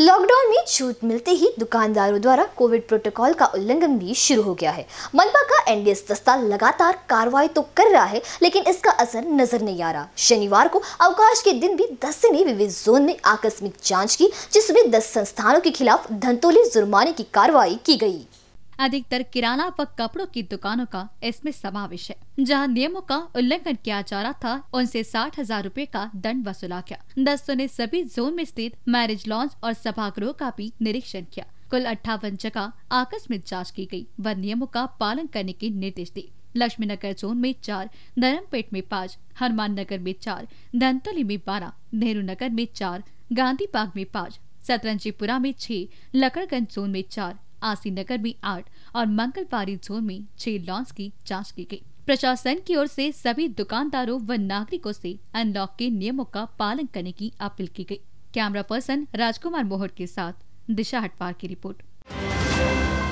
Lockdown में छूट मिलते ही दुकानदारों द्वारा कोविड प्रोटोकॉल का उल्लंघन भी शुरू हो गया है मनपा का एनडीएस दस्ता लगातार कार्रवाई तो कर रहा है लेकिन इसका असर नजर नहीं आ रहा शनिवार को अवकाश के दिन भी दस्ते ने विविध जोन में आकस्मिक जांच की जिसमें दस संस्थानों के खिलाफ धंतोली जुर्माने की कार्रवाई की गई अधिकतर किराना व कपड़ों की दुकानों का इसमें समावेश है जहां नियमों का उल्लंघन किया जा रहा था उनसे साठ हजार रूपए का दंड वसूला गया दस्तों ने सभी जोन में स्थित मैरिज लॉन्च और सभागृह का भी निरीक्षण किया कुल अट्ठावन जगह आकस्मिक जांच की गई व नियमों का पालन करने के निर्देश दिए लक्ष्मी नगर जोन में चार धर्मपेट में पाँच हनुमान नगर में चार धनतली में बारह नेहरू नगर में चार गांधी बाग में पाँच सतरंजीपुरा में छह लकड़गंज जोन में चार नगर में आठ और पारी जोन में छह लॉन्च की जाँच की गयी प्रशासन की ओर से सभी दुकानदारों व नागरिकों से अनलॉक के नियमों का पालन करने की अपील की गई। कैमरा पर्सन राजकुमार मोहर के साथ दिशा हटवार की रिपोर्ट